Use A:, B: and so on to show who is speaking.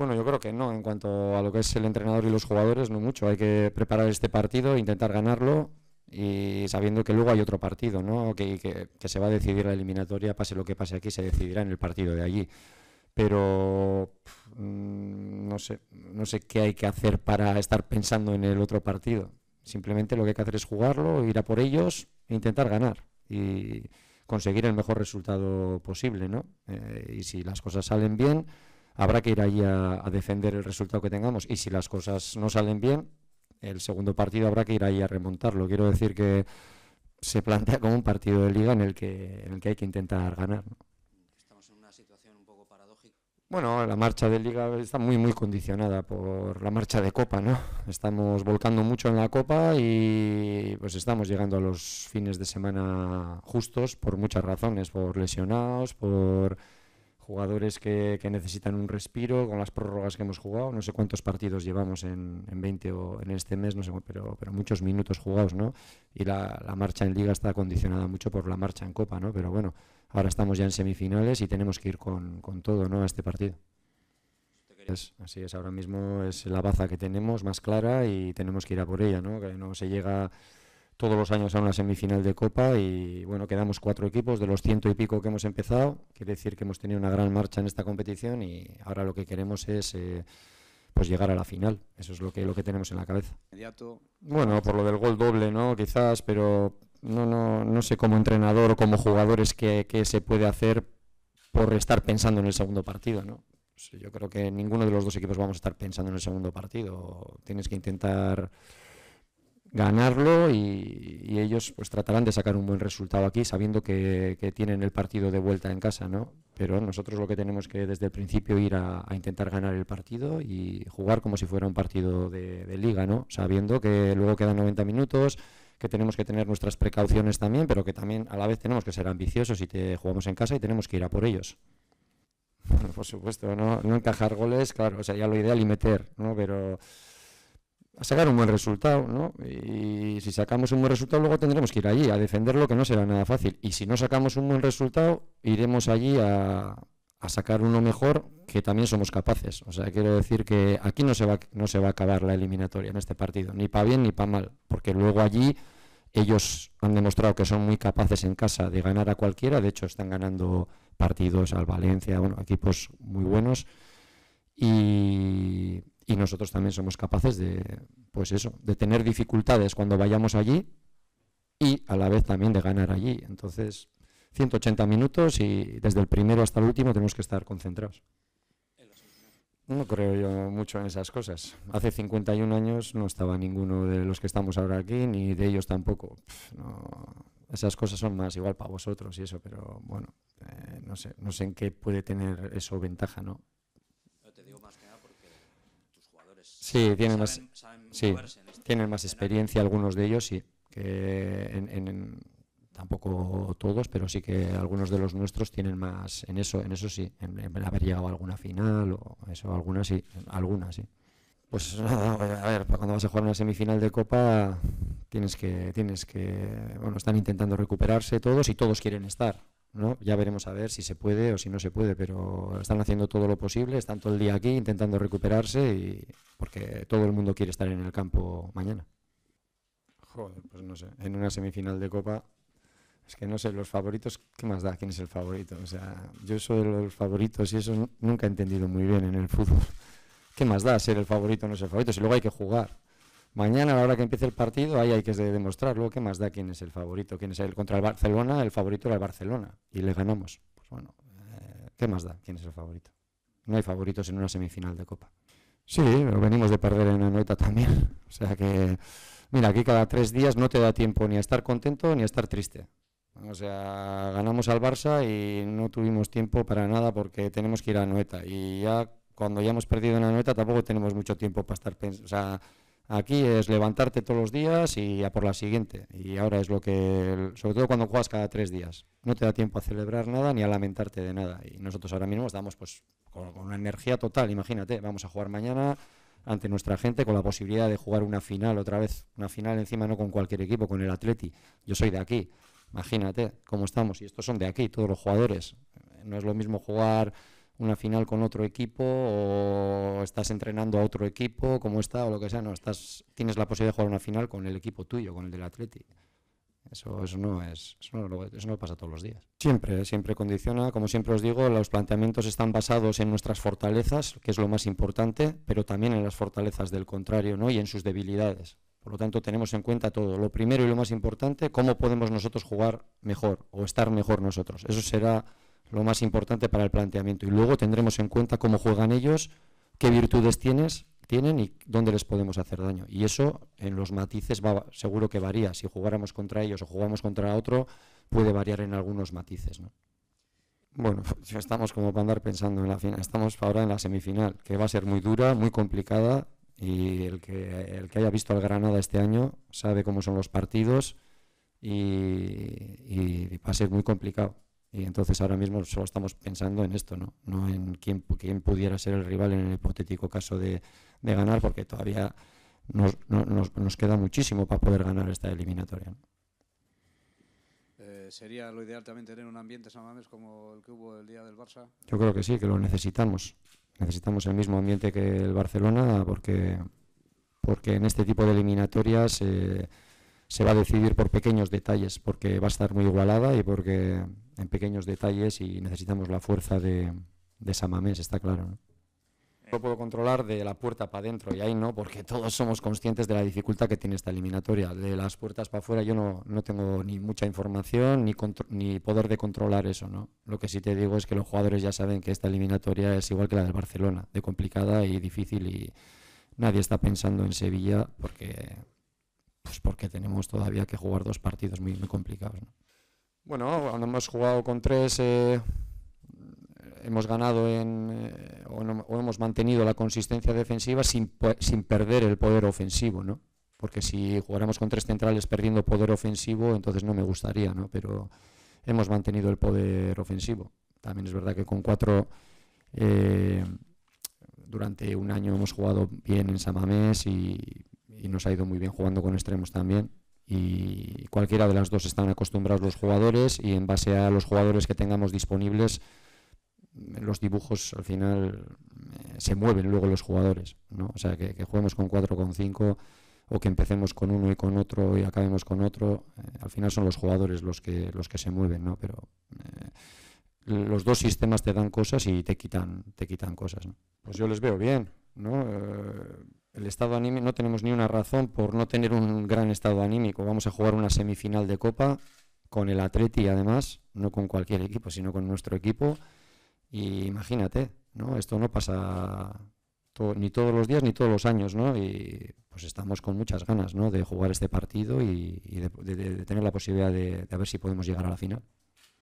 A: Bueno, yo creo que no. En cuanto a lo que es el entrenador y los jugadores, no mucho. Hay que preparar este partido, intentar ganarlo y sabiendo que luego hay otro partido, ¿no? Que, se va a decidir la eliminatoria, pase lo que pase aquí, se decidirá en el partido de allí. Pero mm, no sé, no sé qué hay que hacer para estar pensando en el otro partido. Simplemente lo que hay que hacer es jugarlo, ir a por ellos e intentar ganar y conseguir el mejor resultado posible, ¿no? Eh, y si las cosas salen bien habrá que ir ahí a, defender el resultado que tengamos y si las cosas no salen bien, el segundo partido habrá que ir ahí a remontarlo. Quiero decir que se plantea como un partido de liga en el que, en el que hay que intentar ganar. Estamos en una situación un poco paradójica. Bueno, la marcha de liga está muy, muy condicionada por la marcha de copa, ¿no? Estamos volcando mucho en la copa y pues estamos llegando a los fines de semana justos por muchas razones, por lesionados, por jugadores que, necesitan un respiro, con las prórrogas que hemos jugado, no sé cuántos partidos llevamos en, 20 o en este mes, no sé, pero, pero muchos minutos jugados, ¿no? Y la, marcha en liga está condicionada mucho por la marcha en copa, ¿no? Pero bueno, ahora estamos ya en semifinales y tenemos que ir con, todo, ¿no? A este partido. así es, ahora mismo es la baza que tenemos más clara y tenemos que ir a por ella, ¿no? Que no se llega todos los años a una semifinal de Copa y bueno, quedamos cuatro equipos de los ciento y pico que hemos empezado. Quiere decir que hemos tenido una gran marcha en esta competición y ahora lo que queremos es eh, pues llegar a la final. Eso es lo que, lo que tenemos en la cabeza. Bueno, por lo del gol doble, ¿no? Quizás, pero no, no, no sé como entrenador o como jugadores que se puede hacer por estar pensando en el segundo partido, ¿no? yo creo que ninguno de los dos equipos vamos a estar pensando en el segundo partido. Tienes que intentar ganarlo y, ellos pues tratarán de sacar un buen resultado aquí sabiendo que, tienen el partido de vuelta en casa no pero nosotros lo que tenemos que desde el principio ir a, intentar ganar el partido y jugar como si fuera un partido de, liga no sabiendo que luego quedan 90 minutos que tenemos que tener nuestras precauciones también pero que también a la vez tenemos que ser ambiciosos y te jugamos en casa y tenemos que ir a por ellos por supuesto no no encajar goles claro o sea ya lo ideal y meter no pero a sacar un buen resultado, ¿no? Y si sacamos un buen resultado, luego tendremos que ir allí a defenderlo, que no será nada fácil. Y si no sacamos un buen resultado, iremos allí a, a sacar uno mejor, que también somos capaces. O sea, quiero decir que aquí no se va, no se va a acabar la eliminatoria en este partido, ni para bien ni para mal, porque luego allí ellos han demostrado que son muy capaces en casa de ganar a cualquiera, de hecho están ganando partidos al Valencia, bueno, equipos muy buenos. Y, y nosotros también somos capaces de, pues eso, de tener dificultades cuando vayamos allí y a la vez también de ganar allí. Entonces, 180 minutos y desde el primero hasta el último tenemos que estar concentrados. No creo yo mucho en esas cosas. Hace 51 años no estaba ninguno de los que estamos ahora aquí, ni de ellos tampoco. Esas cosas son más igual para vosotros y eso, pero bueno, eh, no, sé, no sé en qué puede tener eso ventaja, ¿no? Sí, tienen más, este tienen más este experiencia algunos de ellos, sí. Que tampoco todos, pero sí que algunos de los nuestros tienen más en eso, en eso sí, en, haber llegado a alguna final o eso, algunas sí, algunas sí. Pues nada, a ver, cuando vas a jugar una semifinal de copa tienes que tienes que bueno, están intentando recuperarse todos y todos quieren estar. Ya veremos a ver si se puede o si no se puede, pero están haciendo todo lo posible, están todo el día aquí intentando recuperarse y porque todo el mundo quiere estar en el campo mañana. Joder, pues no sé, en una semifinal de Copa es que no sé, los favoritos, ¿qué más da? ¿Quién es el favorito? O sea, yo soy de los favoritos y eso nunca he entendido muy bien en el fútbol. ¿Qué más da ser el favorito o no ser el favorito? Si luego hay que jugar. Mañana, a la hora que empiece el partido, ahí hay que demostrarlo. qué más da quién es el favorito, quién es el contra el Barcelona, el favorito era el Barcelona y le ganamos. Pues bueno, eh, ¿qué más da quién es el favorito? No hay favoritos en una semifinal de Copa. Sí, pero venimos de perder en la Anoeta también. O sea que, mira, aquí cada tres días no te da tiempo ni a estar contento ni a estar triste. O sea, ganamos al Barça y no tuvimos tiempo para nada porque tenemos que ir a Anoeta. Y ya cuando ya hemos perdido en la Anoeta tampoco tenemos mucho tiempo para estar pensando. Aquí es levantarte todos los días y a por la siguiente. Y ahora es lo que, sobre todo cuando juegas cada tres días, no te da tiempo a celebrar nada ni a lamentarte de nada. Y nosotros ahora mismo estamos pues con, con una energía total. Imagínate, vamos a jugar mañana ante nuestra gente con la posibilidad de jugar una final otra vez, una final encima no con cualquier equipo, con el Atleti. Yo soy de aquí. Imagínate cómo estamos. Y estos son de aquí, todos los jugadores. No es lo mismo jugar una final con otro equipo o estás entrenando a otro equipo, como está o lo que sea, no, estás, tienes la posibilidad de jugar una final con el equipo tuyo, con el del Atleti. Eso, eso, no es, eso no, pasa todos los días. Siempre, siempre condiciona. Como siempre os digo, los planteamientos están basados en nuestras fortalezas, que es lo más importante, pero también en las fortalezas del contrario ¿no? y en sus debilidades. Por lo tanto, tenemos en cuenta todo. Lo primero y lo más importante, cómo podemos nosotros jugar mejor o estar mejor nosotros. Eso será lo más importante para el planteamiento. Y luego tendremos en cuenta cómo juegan ellos, qué virtudes tienes, tienen y dónde les podemos hacer daño. Y eso en los matices va, seguro que varía. Si jugáramos contra ellos o jugamos contra otro, puede variar en algunos matices. Bueno, estamos como para andar pensando en la final. Estamos ahora en la semifinal, que va a ser muy dura, muy complicada. Y el que, el que haya visto al Granada este año sabe cómo son los partidos y va a ser muy complicado. Y entonces ahora mismo solo estamos pensando en esto, no, no en quién, quién pudiera ser el rival en el hipotético caso de, de ganar, porque todavía nos, nos, nos, queda muchísimo para poder ganar esta eliminatoria. Eh, ¿Sería lo ideal también tener un ambiente samamés como el que hubo el día del Barça? Yo creo que sí, que lo necesitamos. Necesitamos el mismo ambiente que el Barcelona porque, porque en este tipo de eliminatorias... Eh, se va a decidir por pequeños detalles, porque va a estar muy igualada y porque en pequeños detalles y necesitamos la fuerza de, de Samamés, está claro. ¿no? puedo controlar de la puerta para adentro y ahí no, porque todos somos conscientes de la dificultad que tiene esta eliminatoria. De las puertas para afuera yo no, no tengo ni mucha información ni, ni poder de controlar eso. ¿no? Lo que sí te digo es que los jugadores ya saben que esta eliminatoria es igual que la del Barcelona, de complicada y difícil y nadie está pensando en Sevilla porque pues porque tenemos todavía que jugar dos partidos muy, muy complicados. Bueno, cuando hemos jugado con tres, eh, hemos ganado en, eh, o, hemos mantenido la consistencia defensiva sin, perder el poder ofensivo, ¿no? Porque si jugáramos con tres centrales perdiendo poder ofensivo, entonces no me gustaría, ¿no? Pero hemos mantenido el poder ofensivo. También es verdad que con cuatro... Eh, durante un año hemos jugado bien en Samamés y y nos ha ido muy bien jugando con extremos también. Y cualquiera de las dos están acostumbrados los jugadores y en base a los jugadores que tengamos disponibles, los dibujos al final eh, se mueven luego los jugadores. ¿no? O sea, que, que juguemos con 4 con 5 o que empecemos con uno y con otro y acabemos con otro, eh, al final son los jugadores los que, los que se mueven, ¿no? Pero eh, los dos sistemas te dan cosas y te quitan, te quitan cosas. Pues yo les veo bien, ¿no? el estado no tenemos ni una razón por no tener un gran estado anímico. Vamos a jugar una semifinal de Copa con el Atleti, además, no con cualquier equipo, sino con nuestro equipo. Y imagínate, ¿no? Esto no pasa ni todos los días ni todos los años, ¿no? Y pues estamos con muchas ganas, ¿no? De jugar este partido y, de, tener la posibilidad de, ver si podemos llegar a la final.